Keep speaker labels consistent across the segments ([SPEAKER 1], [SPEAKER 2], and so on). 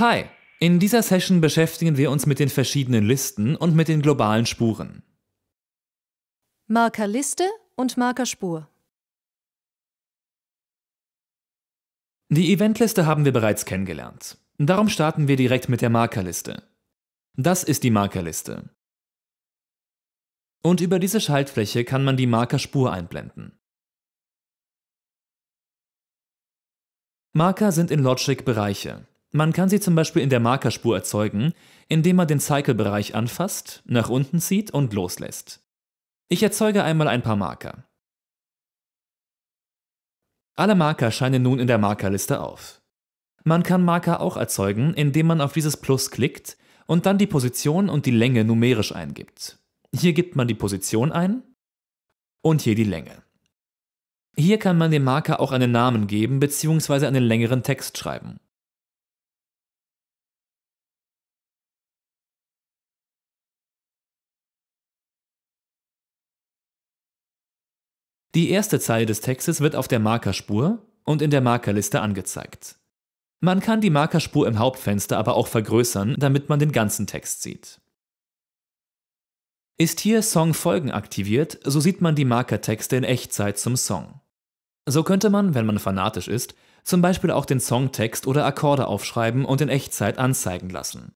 [SPEAKER 1] Hi, in dieser Session beschäftigen wir uns mit den verschiedenen Listen und mit den globalen Spuren.
[SPEAKER 2] Markerliste und Markerspur.
[SPEAKER 1] Die Eventliste haben wir bereits kennengelernt. Darum starten wir direkt mit der Markerliste. Das ist die Markerliste. Und über diese Schaltfläche kann man die Markerspur einblenden. Marker sind in Logic Bereiche. Man kann sie zum Beispiel in der Markerspur erzeugen, indem man den Cycle-Bereich anfasst, nach unten zieht und loslässt. Ich erzeuge einmal ein paar Marker. Alle Marker scheinen nun in der Markerliste auf. Man kann Marker auch erzeugen, indem man auf dieses Plus klickt und dann die Position und die Länge numerisch eingibt. Hier gibt man die Position ein und hier die Länge. Hier kann man dem Marker auch einen Namen
[SPEAKER 2] geben bzw. einen längeren Text schreiben.
[SPEAKER 1] Die erste Zeile des Textes wird auf der Markerspur und in der Markerliste angezeigt. Man kann die Markerspur im Hauptfenster aber auch vergrößern, damit man den ganzen Text sieht. Ist hier Song Folgen aktiviert, so sieht man die Markertexte in Echtzeit zum Song. So könnte man, wenn man fanatisch ist, zum Beispiel auch den Songtext oder Akkorde aufschreiben und in Echtzeit anzeigen lassen.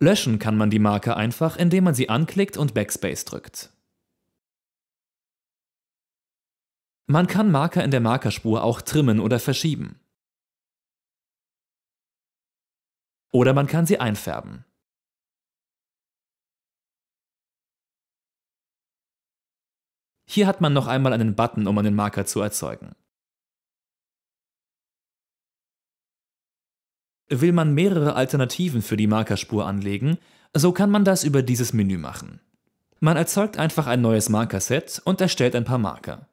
[SPEAKER 2] Löschen kann man die Marke einfach, indem man sie anklickt und Backspace drückt. Man kann Marker in der Markerspur auch trimmen oder verschieben. Oder man kann sie einfärben. Hier hat man noch einmal einen Button,
[SPEAKER 1] um einen Marker zu erzeugen. Will man mehrere Alternativen für die Markerspur anlegen, so kann man das über dieses Menü machen. Man erzeugt einfach ein neues Markerset und erstellt ein paar Marker.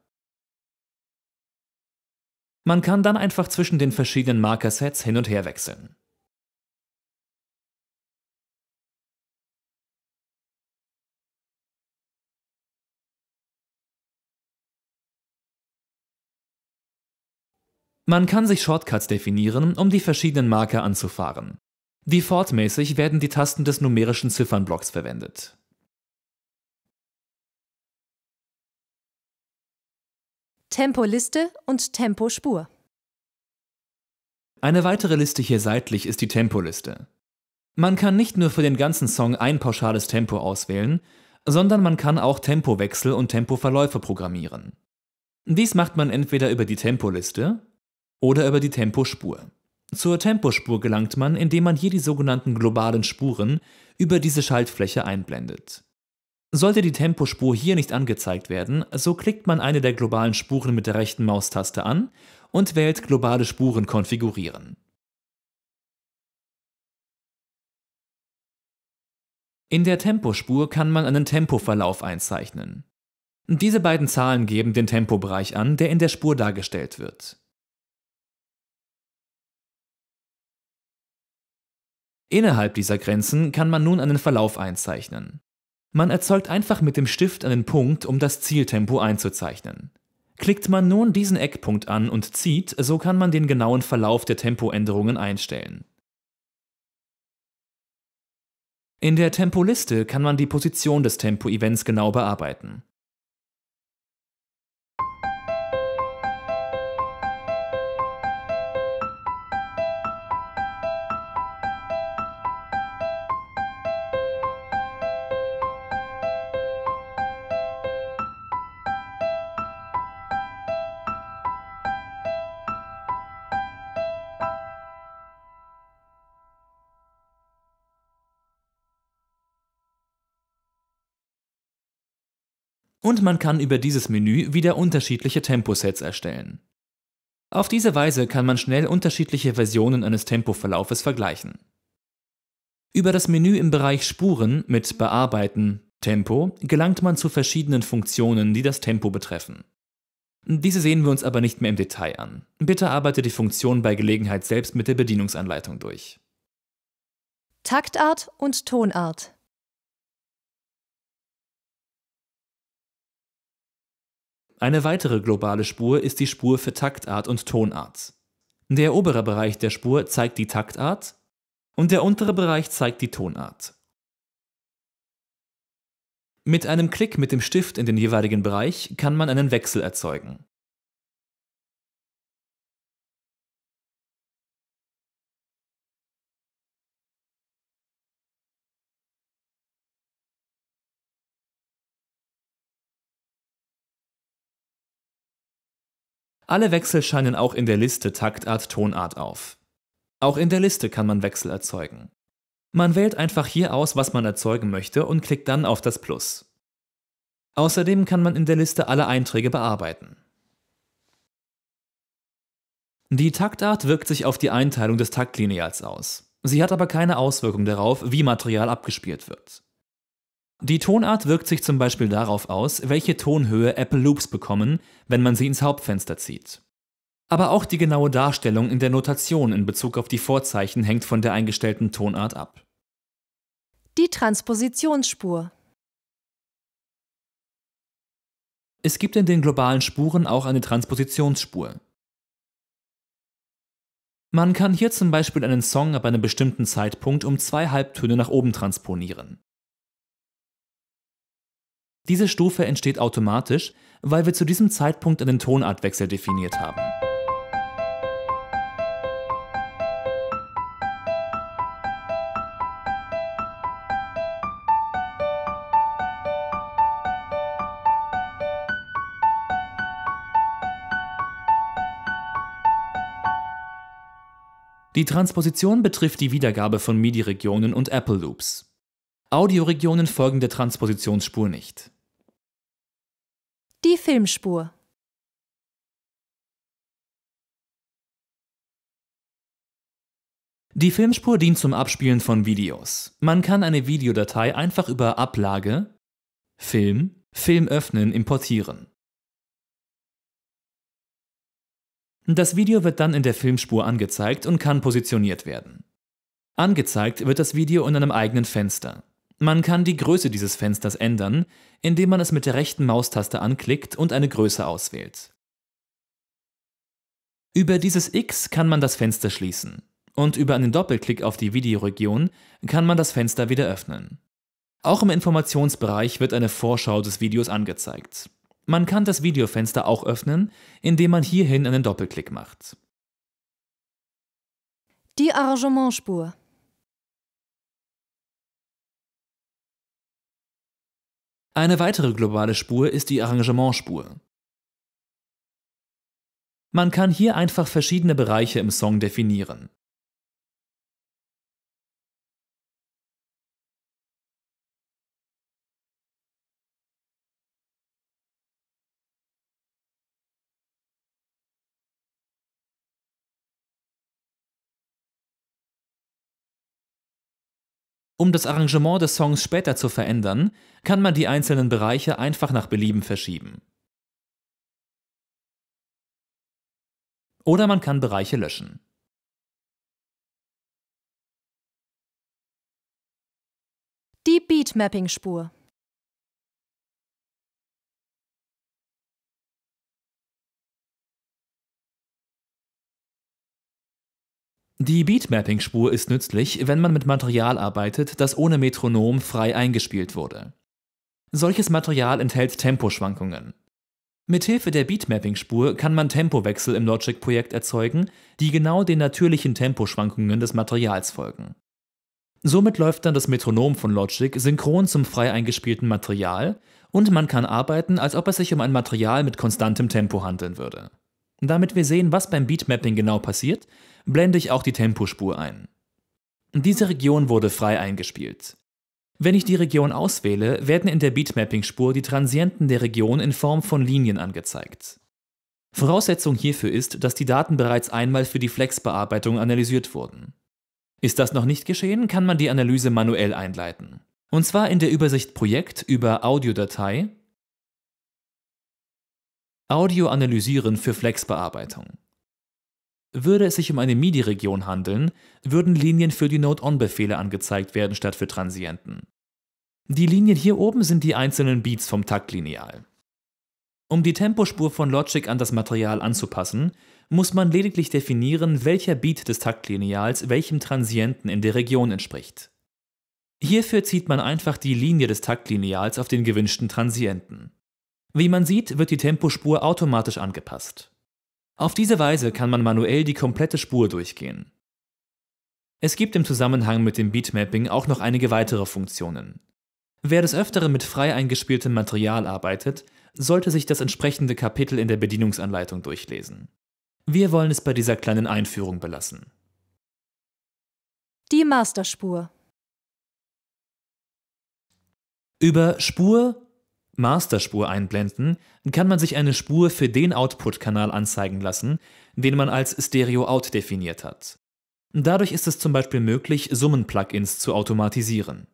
[SPEAKER 1] Man kann dann einfach zwischen den verschiedenen Markersets hin
[SPEAKER 2] und her wechseln.
[SPEAKER 1] Man kann sich Shortcuts definieren, um die verschiedenen Marker anzufahren. Defaultmäßig werden die Tasten des numerischen Ziffernblocks
[SPEAKER 2] verwendet. Tempoliste und Tempospur.
[SPEAKER 1] Eine weitere Liste hier seitlich ist die Tempoliste. Man kann nicht nur für den ganzen Song ein pauschales Tempo auswählen, sondern man kann auch Tempowechsel und Tempoverläufe programmieren. Dies macht man entweder über die Tempoliste oder über die Tempospur. Zur Tempospur gelangt man, indem man hier die sogenannten globalen Spuren über diese Schaltfläche einblendet. Sollte die Tempospur hier nicht angezeigt werden, so klickt man eine der globalen Spuren mit der rechten Maustaste an und wählt Globale Spuren konfigurieren. In der Tempospur kann man einen Tempoverlauf einzeichnen. Diese beiden Zahlen geben den Tempobereich an, der in der Spur dargestellt wird. Innerhalb dieser Grenzen kann man nun einen Verlauf einzeichnen. Man erzeugt einfach mit dem Stift einen Punkt, um das Zieltempo einzuzeichnen. Klickt man nun diesen Eckpunkt an und zieht, so kann man den genauen Verlauf der Tempoänderungen einstellen. In der Tempoliste kann man die Position des Tempo-Events genau bearbeiten. und man kann über dieses Menü wieder unterschiedliche Temposets erstellen. Auf diese Weise kann man schnell unterschiedliche Versionen eines Tempoverlaufes vergleichen. Über das Menü im Bereich Spuren mit Bearbeiten Tempo gelangt man zu verschiedenen Funktionen, die das Tempo betreffen. Diese sehen wir uns aber nicht mehr im Detail an. Bitte arbeite die Funktion bei Gelegenheit selbst mit der Bedienungsanleitung durch.
[SPEAKER 2] Taktart und Tonart Eine weitere
[SPEAKER 1] globale Spur ist die Spur für Taktart und Tonart. Der obere Bereich der Spur zeigt die Taktart und der untere Bereich zeigt die Tonart. Mit einem Klick mit dem Stift in den jeweiligen Bereich kann man einen Wechsel erzeugen. Alle Wechsel scheinen auch in der Liste Taktart Tonart auf. Auch in der Liste kann man Wechsel erzeugen. Man wählt einfach hier aus, was man erzeugen möchte und klickt dann auf das Plus. Außerdem kann man in der Liste alle Einträge bearbeiten. Die Taktart wirkt sich auf die Einteilung des Taktlineals aus. Sie hat aber keine Auswirkung darauf, wie Material abgespielt wird. Die Tonart wirkt sich zum Beispiel darauf aus, welche Tonhöhe Apple Loops bekommen, wenn man sie ins Hauptfenster zieht. Aber auch die genaue Darstellung in der Notation in Bezug auf die Vorzeichen hängt von der eingestellten Tonart ab.
[SPEAKER 2] Die Transpositionsspur
[SPEAKER 1] Es gibt in den globalen Spuren auch eine Transpositionsspur. Man kann hier zum Beispiel einen Song ab einem bestimmten Zeitpunkt um zwei Halbtöne nach oben transponieren. Diese Stufe entsteht automatisch, weil wir zu diesem Zeitpunkt einen Tonartwechsel definiert haben. Die Transposition betrifft die Wiedergabe von MIDI-Regionen und Apple-Loops. Audioregionen folgen der Transpositionsspur nicht.
[SPEAKER 2] Die Filmspur.
[SPEAKER 1] Die Filmspur dient zum Abspielen von Videos. Man kann eine Videodatei einfach über Ablage, Film, Film öffnen, importieren. Das Video wird dann in der Filmspur angezeigt und kann positioniert werden. Angezeigt wird das Video in einem eigenen Fenster. Man kann die Größe dieses Fensters ändern, indem man es mit der rechten Maustaste anklickt und eine Größe auswählt. Über dieses X kann man das Fenster schließen und über einen Doppelklick auf die Videoregion kann man das Fenster wieder öffnen. Auch im Informationsbereich wird eine Vorschau des Videos angezeigt. Man kann das Videofenster auch öffnen, indem man hierhin einen Doppelklick macht.
[SPEAKER 2] Die Arrangementspur
[SPEAKER 1] Eine weitere globale Spur ist die Arrangementspur. Man kann hier einfach verschiedene Bereiche im Song definieren Um das Arrangement des Songs später zu verändern, kann man die einzelnen Bereiche einfach nach Belieben verschieben.
[SPEAKER 2] Oder man kann Bereiche löschen. Die Beatmapping-Spur
[SPEAKER 1] Die Beatmapping-Spur ist nützlich, wenn man mit Material arbeitet, das ohne Metronom frei eingespielt wurde. Solches Material enthält Temposchwankungen. Mithilfe der Beatmapping-Spur kann man Tempowechsel im Logic-Projekt erzeugen, die genau den natürlichen Temposchwankungen des Materials folgen. Somit läuft dann das Metronom von Logic synchron zum frei eingespielten Material und man kann arbeiten, als ob es sich um ein Material mit konstantem Tempo handeln würde. Damit wir sehen, was beim Beatmapping genau passiert, blende ich auch die Tempospur ein. Diese Region wurde frei eingespielt. Wenn ich die Region auswähle, werden in der Beatmapping-Spur die Transienten der Region in Form von Linien angezeigt. Voraussetzung hierfür ist, dass die Daten bereits einmal für die Flex-Bearbeitung analysiert wurden. Ist das noch nicht geschehen, kann man die Analyse manuell einleiten. Und zwar in der Übersicht Projekt über Audiodatei Audio analysieren für Flexbearbeitung. Würde es sich um eine MIDI-Region handeln, würden Linien für die note on befehle angezeigt werden statt für Transienten. Die Linien hier oben sind die einzelnen Beats vom Taktlineal. Um die Tempospur von Logic an das Material anzupassen, muss man lediglich definieren, welcher Beat des Taktlineals welchem Transienten in der Region entspricht. Hierfür zieht man einfach die Linie des Taktlineals auf den gewünschten Transienten. Wie man sieht, wird die Tempospur automatisch angepasst. Auf diese Weise kann man manuell die komplette Spur durchgehen. Es gibt im Zusammenhang mit dem Beatmapping auch noch einige weitere Funktionen. Wer des Öfteren mit frei eingespieltem Material arbeitet, sollte sich das entsprechende Kapitel in der Bedienungsanleitung durchlesen. Wir wollen es bei dieser kleinen Einführung belassen.
[SPEAKER 2] Die Masterspur
[SPEAKER 1] Über Spur, Masterspur einblenden, kann man sich eine Spur für den Output-Kanal anzeigen lassen, den man als Stereo-Out definiert hat. Dadurch ist es zum Beispiel möglich, Summen-Plugins zu automatisieren.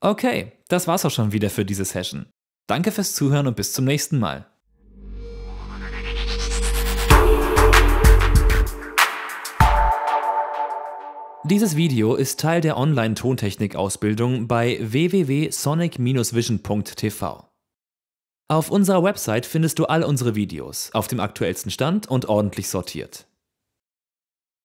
[SPEAKER 1] Okay, das war's auch schon wieder für diese Session. Danke fürs Zuhören und bis zum nächsten Mal. Dieses Video ist Teil der Online-Tontechnik-Ausbildung bei www.sonic-vision.tv. Auf unserer Website findest du all unsere Videos auf dem aktuellsten Stand und ordentlich sortiert.